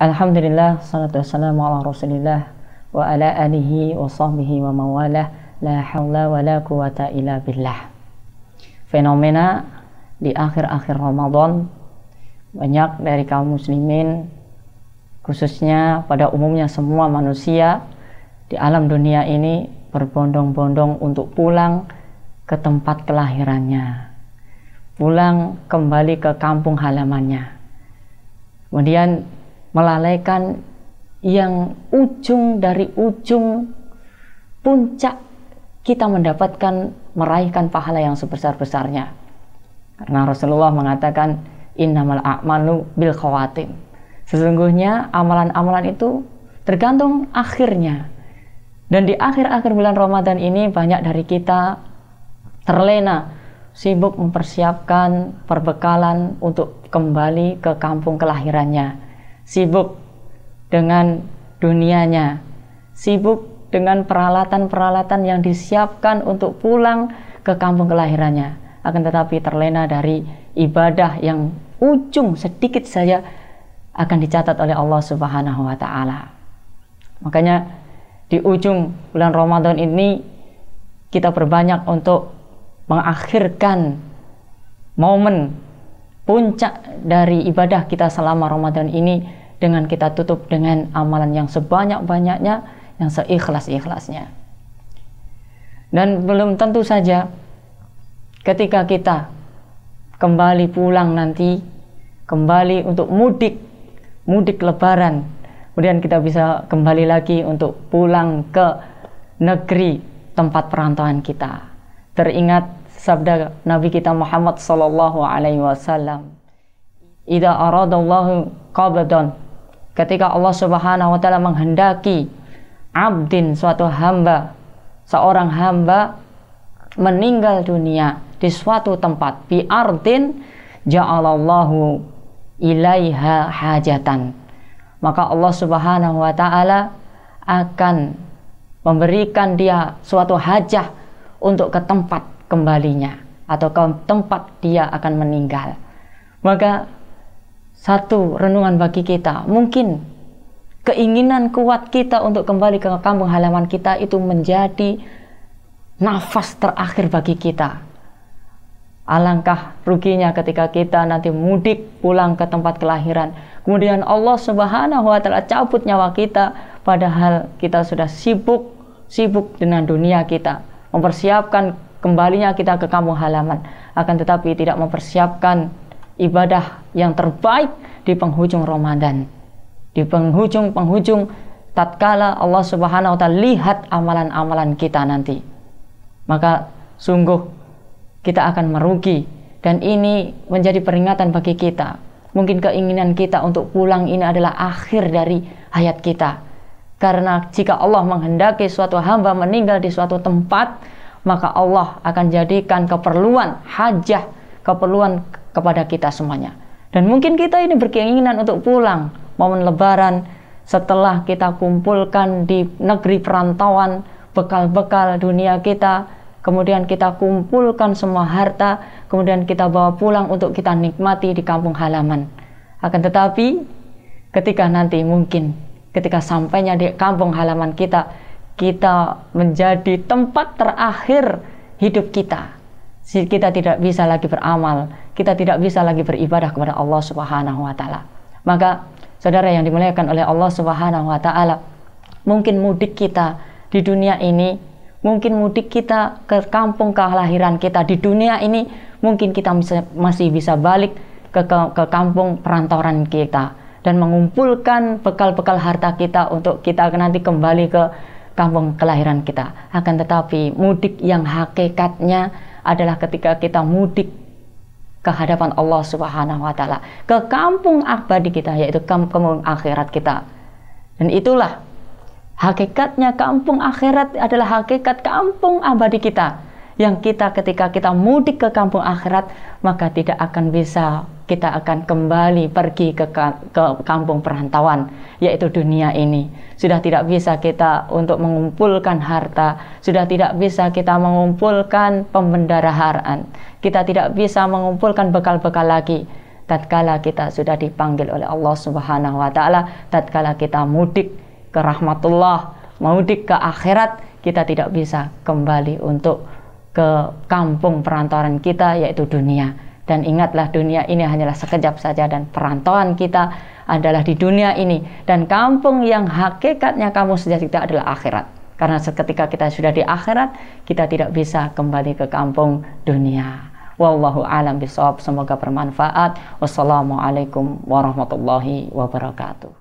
Alhamdulillah, salatu wassalamu ala rasulillah wa ala alihi wa sahbihi wa mawalah la hawla wa la quwata illa billah fenomena di akhir-akhir Ramadan banyak dari kaum muslimin khususnya pada umumnya semua manusia di alam dunia ini berbondong-bondong untuk pulang ke tempat kelahirannya pulang kembali ke kampung halamannya kemudian melalaikan yang ujung dari ujung puncak kita mendapatkan meraihkan pahala yang sebesar-besarnya. Karena Rasulullah mengatakan innamal a'malu bil khawatim. Sesungguhnya amalan-amalan itu tergantung akhirnya. Dan di akhir-akhir bulan Ramadan ini banyak dari kita terlena sibuk mempersiapkan perbekalan untuk kembali ke kampung kelahirannya sibuk dengan dunianya, sibuk dengan peralatan-peralatan yang disiapkan untuk pulang ke kampung kelahirannya, akan tetapi terlena dari ibadah yang ujung sedikit saja akan dicatat oleh Allah Subhanahu wa taala. Makanya di ujung bulan Ramadan ini kita berbanyak untuk mengakhirkan momen puncak dari ibadah kita selama Ramadan ini dengan kita tutup dengan amalan yang sebanyak-banyaknya, yang seikhlas-ikhlasnya. Dan belum tentu saja ketika kita kembali pulang nanti, kembali untuk mudik, mudik lebaran, kemudian kita bisa kembali lagi untuk pulang ke negeri tempat perantauan kita. Teringat sabda Nabi kita Muhammad sallallahu alaihi wasallam, "Idza aradallahu qabdan ketika Allah Subhanahu wa taala menghendaki abdin suatu hamba seorang hamba meninggal dunia di suatu tempat bi ardin ja'alallahu ilaiha hajatan maka Allah Subhanahu wa taala akan memberikan dia suatu hajah untuk ke tempat kembalinya atau ke tempat dia akan meninggal maka satu renungan bagi kita, mungkin keinginan kuat kita untuk kembali ke kampung halaman kita itu menjadi nafas terakhir bagi kita. Alangkah ruginya ketika kita nanti mudik pulang ke tempat kelahiran. Kemudian Allah Subhanahu wa taala cabut nyawa kita padahal kita sudah sibuk sibuk dengan dunia kita, mempersiapkan kembalinya kita ke kampung halaman. Akan tetapi tidak mempersiapkan ibadah yang terbaik di penghujung Ramadan. Di penghujung-penghujung tatkala Allah Subhanahu wa taala lihat amalan-amalan kita nanti. Maka sungguh kita akan merugi dan ini menjadi peringatan bagi kita. Mungkin keinginan kita untuk pulang ini adalah akhir dari hayat kita. Karena jika Allah menghendaki suatu hamba meninggal di suatu tempat, maka Allah akan jadikan keperluan hajah, keperluan kepada kita semuanya. Dan mungkin kita ini berkeinginan untuk pulang momen lebaran setelah kita kumpulkan di negeri perantauan bekal-bekal dunia kita, kemudian kita kumpulkan semua harta, kemudian kita bawa pulang untuk kita nikmati di kampung halaman. Akan tetapi, ketika nanti mungkin ketika sampainya di kampung halaman kita, kita menjadi tempat terakhir hidup kita kita tidak bisa lagi beramal, kita tidak bisa lagi beribadah kepada Allah Subhanahu wa taala. Maka saudara yang dimuliakan oleh Allah Subhanahu wa taala, mungkin mudik kita di dunia ini, mungkin mudik kita ke kampung kelahiran kita di dunia ini, mungkin kita masih bisa balik ke ke, kampung perantauan kita dan mengumpulkan bekal-bekal harta kita untuk kita nanti kembali ke kampung kelahiran kita. Akan tetapi mudik yang hakikatnya adalah ketika kita mudik ke hadapan Allah Subhanahu wa taala, ke kampung abadi kita yaitu kampung akhirat kita. Dan itulah hakikatnya kampung akhirat adalah hakikat kampung abadi kita yang kita ketika kita mudik ke kampung akhirat maka tidak akan bisa kita akan kembali pergi ke, ke kampung perantauan yaitu dunia ini sudah tidak bisa kita untuk mengumpulkan harta sudah tidak bisa kita mengumpulkan pembendaraharaan kita tidak bisa mengumpulkan bekal-bekal lagi tatkala kita sudah dipanggil oleh Allah Subhanahu wa taala, tatkala kita mudik ke rahmatullah, mudik ke akhirat, kita tidak bisa kembali untuk ke kampung perantauan kita yaitu dunia. Dan ingatlah dunia ini hanyalah sekejap saja dan perantauan kita adalah di dunia ini dan kampung yang hakikatnya kamu sejati kita adalah akhirat. Karena seketika kita sudah di akhirat, kita tidak bisa kembali ke kampung dunia. Wallahu alam bisawab. Semoga bermanfaat. Wassalamualaikum warahmatullahi wabarakatuh.